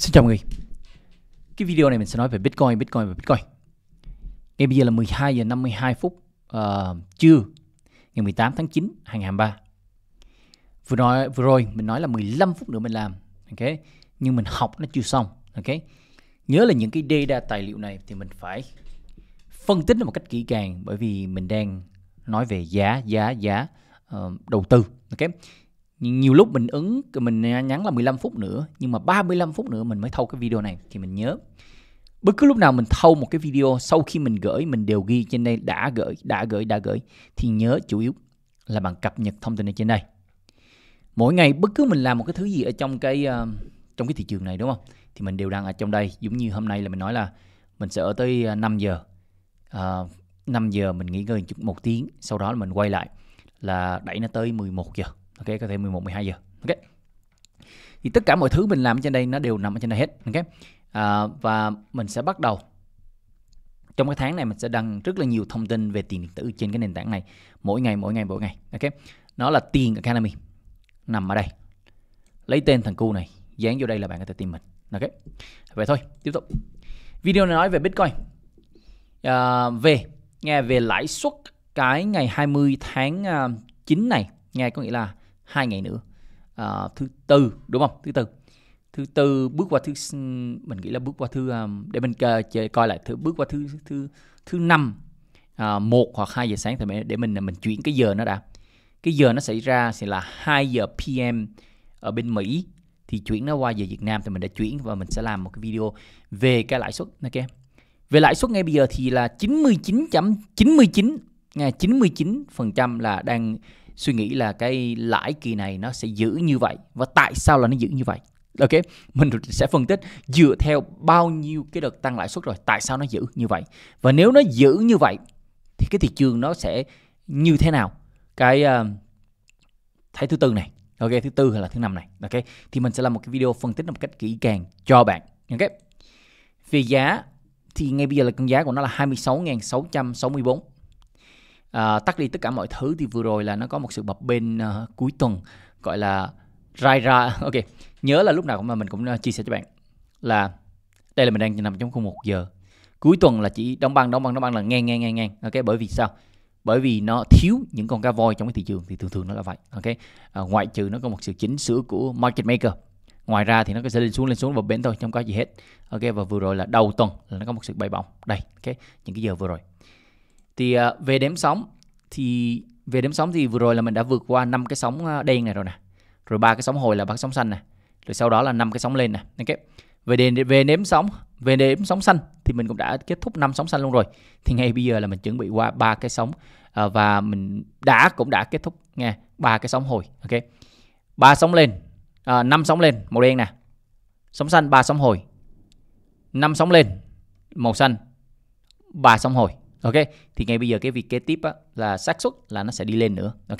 Xin chào mọi người Cái video này mình sẽ nói về Bitcoin, Bitcoin và Bitcoin Ngay bây giờ là 12 giờ 52 phút uh, trưa ngày 18 tháng 9 2023 Vừa nói vừa rồi mình nói là 15 phút nữa mình làm ok Nhưng mình học nó chưa xong ok Nhớ là những cái data tài liệu này thì mình phải phân tích nó một cách kỹ càng Bởi vì mình đang nói về giá, giá, giá uh, đầu tư ok nhiều lúc mình ứng mình nhắn là 15 phút nữa nhưng mà 35 phút nữa mình mới thâu cái video này thì mình nhớ bất cứ lúc nào mình thâu một cái video sau khi mình gửi mình đều ghi trên đây đã gửi đã gửi đã gửi thì nhớ chủ yếu là bạn cập nhật thông tin ở trên đây mỗi ngày bất cứ mình làm một cái thứ gì ở trong cái uh, trong cái thị trường này đúng không thì mình đều đang ở trong đây giống như hôm nay là mình nói là mình sẽ ở tới 5 ờ, giờ uh, ờ, 5 giờ mình nghỉ ngơi một tiếng sau đó là mình quay lại là đẩy nó tới 11 giờ ok có thể 11 12 giờ ok thì tất cả mọi thứ mình làm trên đây nó đều nằm ở trên đây hết ok à, và mình sẽ bắt đầu trong cái tháng này mình sẽ đăng rất là nhiều thông tin về tiền điện tử trên cái nền tảng này mỗi ngày mỗi ngày mỗi ngày ok nó là tiền academy nằm ở đây lấy tên thằng cu này dán vô đây là bạn có thể tìm mình ok vậy thôi tiếp tục video này nói về bitcoin à, về nghe về lãi suất cái ngày 20 tháng 9 à, này nghe có nghĩa là hai ngày nữa à, thứ tư đúng không thứ tư thứ tư bước qua thứ mình nghĩ là bước qua thứ um, để mình chơi coi lại thứ bước qua thứ thứ thứ năm à, một hoặc 2 giờ sáng thì để mình mình chuyển cái giờ nó đã cái giờ nó xảy ra sẽ là 2 giờ PM ở bên Mỹ thì chuyển nó qua giờ Việt Nam thì mình đã chuyển và mình sẽ làm một cái video về cái lãi suất ok về lãi suất ngay bây giờ thì là 99.99 99 99% là đang suy nghĩ là cái lãi kỳ này nó sẽ giữ như vậy và tại sao là nó giữ như vậy ok mình sẽ phân tích dựa theo bao nhiêu cái đợt tăng lãi suất rồi tại sao nó giữ như vậy và nếu nó giữ như vậy thì cái thị trường nó sẽ như thế nào cái uh, ờ, thấy thứ tư này ok thứ tư hay là thứ năm này ok thì mình sẽ làm một cái video phân tích một cách kỹ càng cho bạn ok về giá thì ngay bây giờ là con giá của nó là 26.664 à, tắt đi tất cả mọi thứ thì vừa rồi là nó có một sự bập bên à, ờ, cuối tuần gọi là rai ra ok nhớ là lúc nào mà mình cũng ờ, chia sẻ cho bạn là đây là mình đang nằm trong khung một giờ cuối tuần là chỉ đóng băng đóng băng đóng băng là ngang ngang ngang ngang ok bởi vì sao bởi vì nó thiếu những con cá voi trong cái thị trường thì thường thường nó là vậy ok à, ngoại trừ nó có một sự chỉnh sửa của market maker ngoài ra thì nó sẽ lên xuống lên xuống và bến thôi không có gì hết ok và vừa rồi là đầu tuần là nó có một sự bay bổng đây ok những cái giờ vừa rồi thì à, về đếm sóng thì về đếm sóng thì vừa rồi là mình đã vượt qua năm cái sóng à, đen này rồi nè rồi ba cái sóng hồi là ba sóng xanh nè rồi sau đó là năm cái sóng lên nè ok về đếm về đếm sóng về đếm sóng xanh thì mình cũng đã kết thúc năm sóng xanh luôn rồi thì ngay bây giờ là mình chuẩn bị qua ba cái sóng à, và mình đã cũng đã kết thúc nghe ba cái sóng hồi ok ba sóng lên à, sóng lên màu đen nè sóng xanh ba sóng hồi năm sóng lên màu xanh ba sóng hồi ok thì ngay bây giờ cái việc kế tiếp á, là xác suất là nó sẽ đi lên nữa ok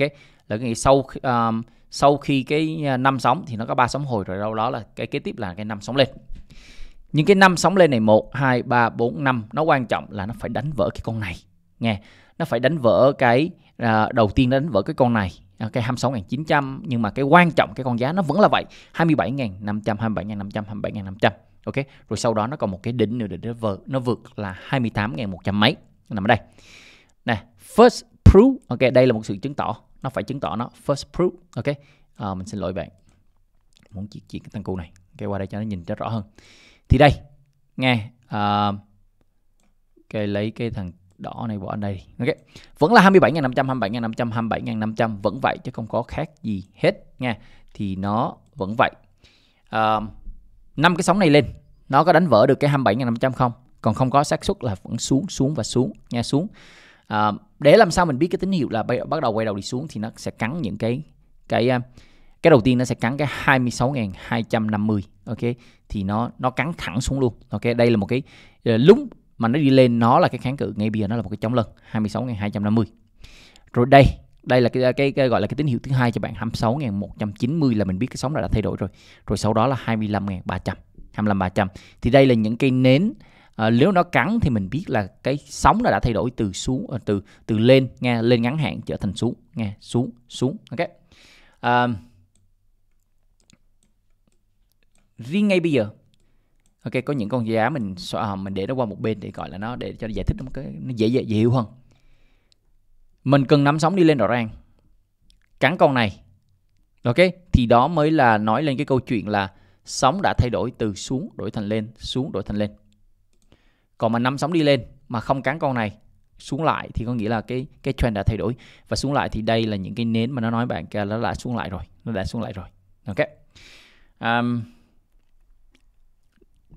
là cái sau um, sau khi cái à, năm sóng thì nó có ba sóng hồi rồi đâu đó là cái kế tiếp là cái năm sóng lên những cái năm sóng lên này 1, 2, 3, 4, 5 Nó quan trọng là nó phải đánh vỡ cái con này nghe Nó phải đánh vỡ cái à, Đầu tiên đánh vỡ cái con này à, Cái 26.900 Nhưng mà cái quan trọng cái con giá nó vẫn là vậy 27.500, 27.500, 27.500 Ok, rồi sau đó nó còn một cái đỉnh nữa để nó vượt, nó vượt là 28.100 mấy nằm ở đây nè first proof ok đây là một sự chứng tỏ nó phải chứng tỏ nó first proof ok à, mình xin lỗi bạn muốn chỉ chỉ cái tăng cụ này ok qua đây cho nó nhìn cho rõ hơn thì đây nghe uh, à, ok lấy cái thằng đỏ này bỏ ở đây ok vẫn là 27.500 27.500 27.500 vẫn vậy chứ không có khác gì hết nha thì nó vẫn vậy à, năm uh, cái sóng này lên nó có đánh vỡ được cái 27.500 không còn không có xác suất là vẫn xuống xuống và xuống nha xuống à, để làm sao mình biết cái tín hiệu là bắt đầu quay đầu đi xuống thì nó sẽ cắn những cái cái à, cái đầu tiên nó sẽ cắn cái 26.250 ok thì nó nó cắn thẳng xuống luôn ok đây là một cái à, lúc mà nó đi lên nó là cái kháng cự ngay bây giờ nó là một cái chống lân 26.250 rồi đây đây là cái, cái, cái gọi là cái tín hiệu thứ hai cho bạn 26.190 là mình biết cái sóng đã, đã thay đổi rồi rồi sau đó là 25.300 25.300 thì đây là những cây nến à, nếu nó cắn thì mình biết là cái sóng nó đã thay đổi từ xuống ờ, từ từ lên nghe lên ngắn hạn trở thành xuống nghe xuống xuống ok à, riêng ngay bây giờ ok có những con giá mình à, mình để nó qua một bên để gọi là nó để cho nó giải thích nó, cái, nó dễ, dễ dễ hiểu hơn mình cần nắm sóng đi lên rõ ràng cắn con này ok thì đó mới là nói lên cái câu chuyện là sóng đã thay đổi từ xuống đổi thành lên xuống đổi thành lên còn mà năm sóng đi lên mà không cắn con này xuống lại thì có nghĩa là cái cái trend đã thay đổi và xuống lại thì đây là những cái nến mà nó nói bạn kia nó đã xuống lại rồi nó đã xuống lại rồi ok um,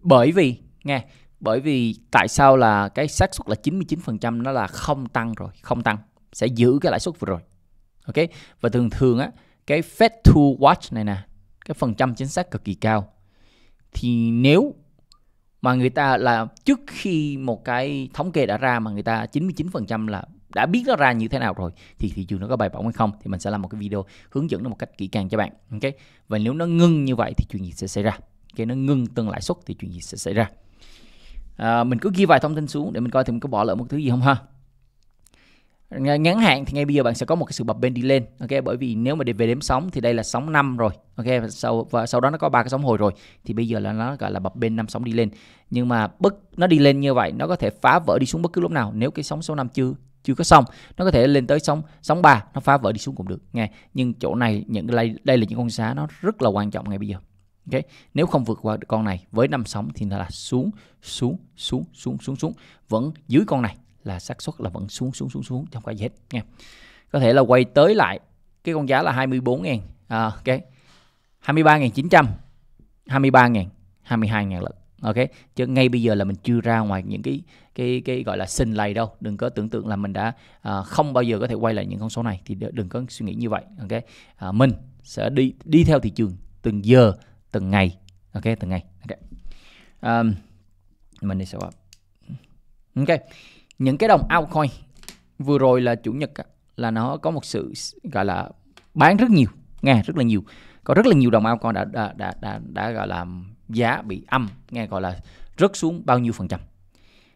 bởi vì nghe bởi vì tại sao là cái xác suất là 99% nó là không tăng rồi không tăng sẽ giữ cái lãi suất vừa rồi ok và thường thường á cái Fed to watch này nè cái phần trăm chính xác cực kỳ cao thì nếu mà người ta là trước khi một cái thống kê đã ra mà người ta 99% là đã biết nó ra như thế nào rồi thì thị trường nó có bài bổng hay không thì mình sẽ làm một cái video hướng dẫn nó một cách kỹ càng cho bạn ok và nếu nó ngưng như vậy thì chuyện gì sẽ xảy ra OK nó ngưng tăng lãi suất thì chuyện gì sẽ xảy ra à, mình cứ ghi vài thông tin xuống để mình coi thì mình có bỏ lỡ một thứ gì không ha ngắn hạn thì ngay bây giờ bạn sẽ có một cái sự bập bên đi lên ok bởi vì nếu mà để về đếm sóng thì đây là sóng năm rồi ok và sau và sau đó nó có ba cái sóng hồi rồi thì bây giờ là nó gọi là bập bên năm sóng đi lên nhưng mà bất nó đi lên như vậy nó có thể phá vỡ đi xuống bất cứ lúc nào nếu cái sóng số năm chưa chưa có xong nó có thể lên tới sóng sóng ba nó phá vỡ đi xuống cũng được nghe nhưng chỗ này những đây đây là những con giá nó rất là quan trọng ngay bây giờ ok nếu không vượt qua con này với năm sóng thì nó là xuống xuống xuống xuống xuống xuống vẫn dưới con này là xác suất là vẫn xuống xuống xuống xuống trong cái gì hết nha có thể là quay tới lại cái con giá là 24.000 à, ok 23.900 23.000 22.000 lận ok chứ ngay bây giờ là mình chưa ra ngoài những cái cái cái gọi là sinh lầy đâu đừng có tưởng tượng là mình đã à, không bao giờ có thể quay lại những con số này thì đừng có suy nghĩ như vậy ok à, mình sẽ đi đi theo thị trường từng giờ từng ngày ok từng ngày ok um, mình đi sẽ up ok những cái đồng altcoin vừa rồi là chủ nhật là nó có một sự gọi là bán rất nhiều nghe rất là nhiều có rất là nhiều đồng altcoin đã đã, đã đã đã gọi là giá bị âm nghe gọi là rớt xuống bao nhiêu phần trăm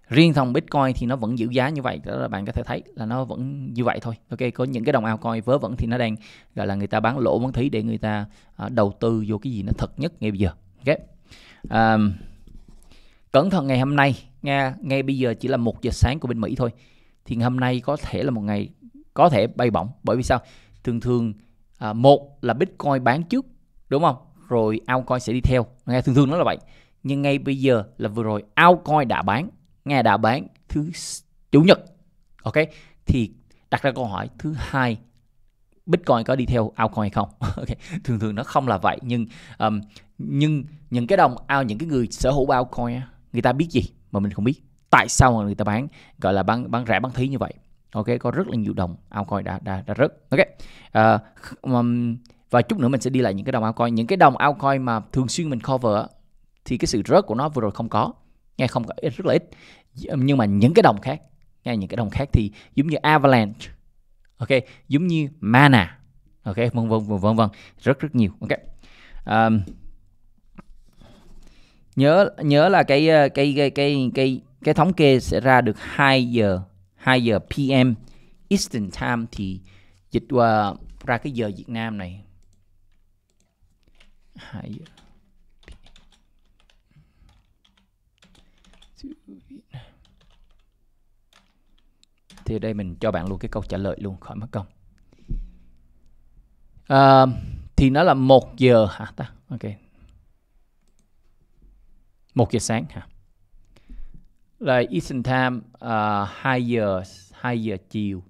riêng thằng bitcoin thì nó vẫn giữ giá như vậy đó là bạn có thể thấy là nó vẫn như vậy thôi ok có những cái đồng altcoin vớ vẩn thì nó đang gọi là người ta bán lỗ bán thí để người ta à, đầu tư vô cái gì nó thật nhất ngay bây giờ ok um, cẩn thận ngày hôm nay nghe ngay bây giờ chỉ là một giờ sáng của bên mỹ thôi thì ngày hôm nay có thể là một ngày có thể bay bổng bởi vì sao thường thường à, một là bitcoin bán trước đúng không rồi altcoin sẽ đi theo nghe thường thường nó là vậy nhưng ngay bây giờ là vừa rồi altcoin đã bán nghe đã bán thứ chủ nhật ok thì đặt ra câu hỏi thứ hai Bitcoin có đi theo altcoin hay không? okay. Thường thường nó không là vậy nhưng um, nhưng những cái đồng ao những cái người sở hữu altcoin người ta biết gì mà mình không biết tại sao mà người ta bán gọi là bán bán rẻ bán thí như vậy ok có rất là nhiều đồng altcoin đã đã, đã rớt ok à, và chút nữa mình sẽ đi lại những cái đồng altcoin những cái đồng altcoin mà thường xuyên mình cover thì cái sự rớt của nó vừa rồi không có nghe không có rất là ít nhưng mà những cái đồng khác nghe những cái đồng khác thì giống như avalanche ok giống như mana ok vân vân vân vân rất rất nhiều ok um, nhớ nhớ là cái ờ, cái cái cái cái cái thống kê sẽ ra được 2 giờ 2 giờ PM Eastern Time thì dịch qua ờ, ra cái giờ Việt Nam này 2 giờ thì đây mình cho bạn luôn cái câu trả lời luôn khỏi mất công à, thì nó là một giờ hả ta ok một giờ sáng hả? Là Eastern Time uh, 2 giờ 2 giờ chiều.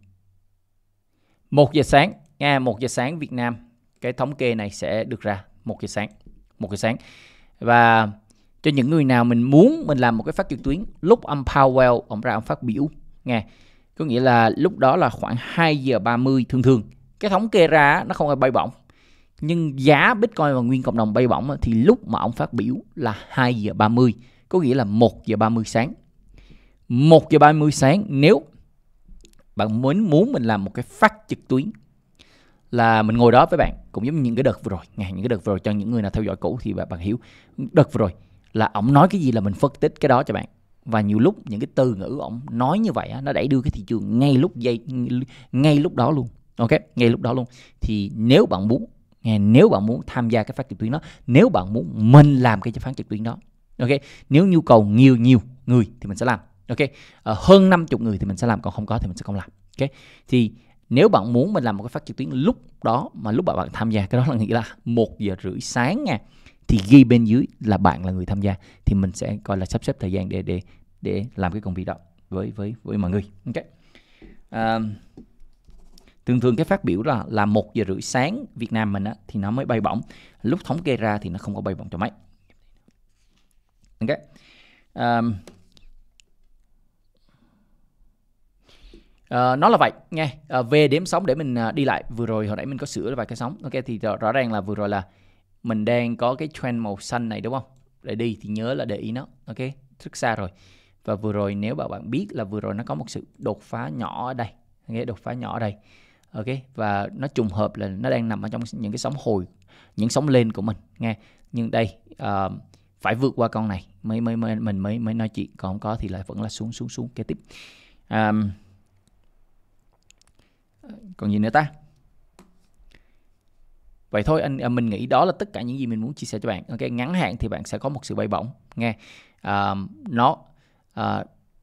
1 giờ sáng, nghe à, 1 giờ sáng Việt Nam. Cái thống kê này sẽ được ra 1 giờ sáng, 1 giờ sáng. Và cho những người nào mình muốn mình làm một cái phát trực tuyến lúc ông Powell ông ra ông phát biểu nghe có nghĩa là lúc đó là khoảng 2 giờ 30 thường thường cái thống kê ra nó không hề bay bổng nhưng giá Bitcoin và nguyên cộng đồng bay bổng thì lúc mà ông phát biểu là 2 giờ 30 có nghĩa là 1 giờ 30 sáng 1 giờ 30 sáng nếu bạn muốn muốn mình làm một cái phát trực tuyến là mình ngồi đó với bạn cũng giống như những cái đợt vừa rồi ngày những cái đợt vừa rồi cho những người nào theo dõi cũ thì bạn, bạn hiểu đợt vừa rồi là ổng nói cái gì là mình phân tích cái đó cho bạn và nhiều lúc những cái từ ngữ ổng nói như vậy nó đẩy đưa cái thị trường ngay lúc giây ngay lúc đó luôn ok ngay lúc đó luôn thì nếu bạn muốn nếu bạn muốn tham gia cái phát trực tuyến đó nếu bạn muốn mình làm cái phát trực tuyến đó ok nếu nhu cầu nhiều nhiều người thì mình sẽ làm ok à, hơn 50 người thì mình sẽ làm còn không có thì mình sẽ không làm ok thì nếu bạn muốn mình làm một cái phát trực tuyến lúc đó mà lúc bạn bạn tham gia cái đó là nghĩa là một giờ rưỡi sáng nha thì ghi bên dưới là bạn là người tham gia thì mình sẽ coi là sắp xếp thời gian để để để làm cái công việc đó với với với mọi người ok um, thường thường cái phát biểu là là một giờ rưỡi sáng Việt Nam mình á, thì nó mới bay bổng lúc thống kê ra thì nó không có bay bổng cho mấy ok um, Uh, ờ, nó là vậy nghe uh, về điểm sóng để mình uh, đi lại vừa rồi hồi nãy mình có sửa vài cái sóng ok thì rõ, rõ ràng là vừa rồi là mình đang có cái trend màu xanh này đúng không để đi thì nhớ là để ý nó ok rất xa rồi và vừa rồi nếu bạn bạn biết là vừa rồi nó có một sự đột phá nhỏ ở đây nghe okay, đột phá nhỏ ở đây ok và nó trùng hợp là nó đang nằm ở trong những cái sóng hồi những sóng lên của mình nghe nhưng đây uh, phải vượt qua con này mới mới, mới mình mới mới nói chuyện còn không có thì lại vẫn là xuống xuống xuống kế tiếp um, còn gì nữa ta vậy thôi anh à, mình nghĩ đó là tất cả những gì mình muốn chia sẻ cho bạn ok ngắn hạn thì bạn sẽ có một sự bay bổng nghe um, nó uh,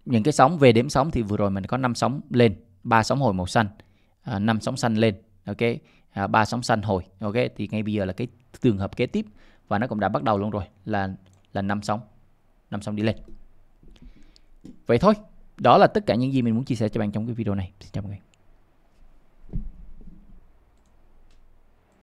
những cái sóng về đếm sóng thì vừa rồi mình có năm sóng lên ba sóng hồi màu xanh À, năm sóng xanh lên ok à, ba sóng xanh hồi ok thì ngay bây giờ là cái trường hợp kế tiếp và nó cũng đã bắt đầu luôn rồi là là năm sóng năm sóng đi lên vậy thôi đó là tất cả những gì mình muốn chia sẻ cho bạn trong cái video này xin chào mọi người